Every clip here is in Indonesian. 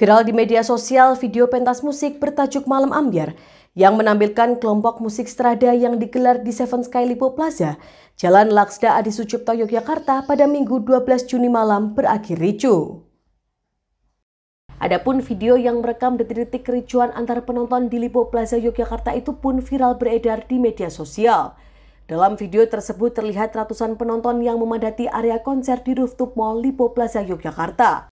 Viral di media sosial, video pentas musik bertajuk Malam Ambiar yang menampilkan kelompok musik strada yang digelar di Seven Sky Lipo Plaza, Jalan Laksda Adi Sucipto, Yogyakarta pada Minggu 12 Juni malam berakhir ricu. Adapun video yang merekam detik-detik kericuan antar penonton di Lipo Plaza Yogyakarta itu pun viral beredar di media sosial. Dalam video tersebut terlihat ratusan penonton yang memadati area konser di rooftop Mall Lipo Plaza Yogyakarta.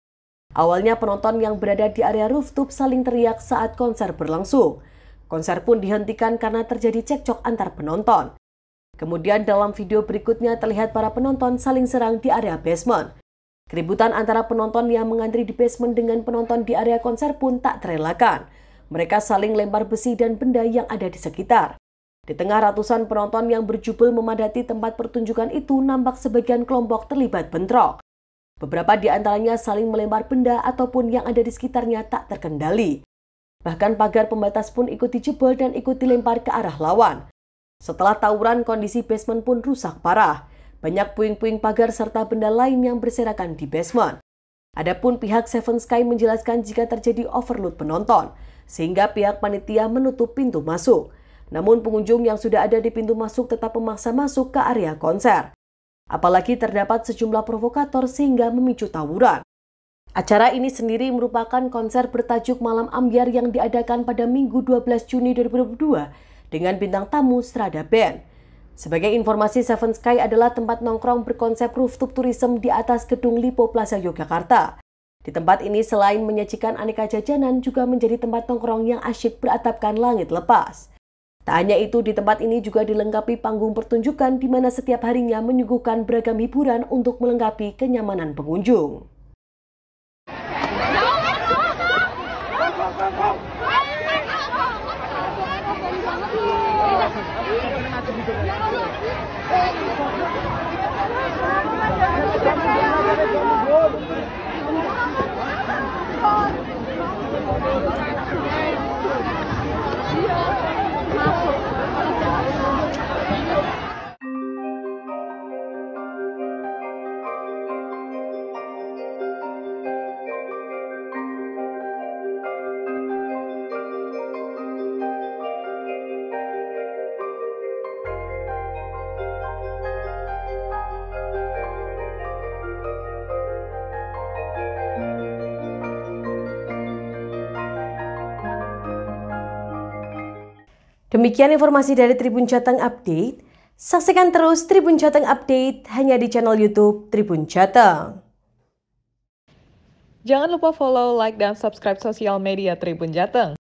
Awalnya penonton yang berada di area rooftop saling teriak saat konser berlangsung. Konser pun dihentikan karena terjadi cekcok antar penonton. Kemudian dalam video berikutnya terlihat para penonton saling serang di area basement. Keributan antara penonton yang mengantri di basement dengan penonton di area konser pun tak terelakkan. Mereka saling lempar besi dan benda yang ada di sekitar. Di tengah ratusan penonton yang berjubel memadati tempat pertunjukan itu nampak sebagian kelompok terlibat bentrok. Beberapa di antaranya saling melempar benda ataupun yang ada di sekitarnya tak terkendali. Bahkan pagar pembatas pun ikut dijebol dan ikut dilempar ke arah lawan. Setelah tawuran, kondisi basement pun rusak parah. Banyak puing-puing pagar serta benda lain yang berserakan di basement. Adapun pihak Seven Sky menjelaskan jika terjadi overload penonton, sehingga pihak panitia menutup pintu masuk. Namun pengunjung yang sudah ada di pintu masuk tetap memaksa masuk ke area konser. Apalagi terdapat sejumlah provokator sehingga memicu tawuran. Acara ini sendiri merupakan konser bertajuk Malam Ambiar yang diadakan pada Minggu 12 Juni 2022 dengan bintang tamu Strada Band. Sebagai informasi, Seven Sky adalah tempat nongkrong berkonsep rooftop tourism di atas gedung Lipo Plaza Yogyakarta. Di tempat ini selain menyajikan aneka jajanan juga menjadi tempat nongkrong yang asyik beratapkan langit lepas. Tak hanya itu, di tempat ini juga dilengkapi panggung pertunjukan di mana setiap harinya menyuguhkan beragam hiburan untuk melengkapi kenyamanan pengunjung. Demikian informasi dari Tribun Jateng Update. Saksikan terus Tribun Jateng Update hanya di channel YouTube Tribun Jateng. Jangan lupa follow, like, dan subscribe sosial media Tribun Jateng.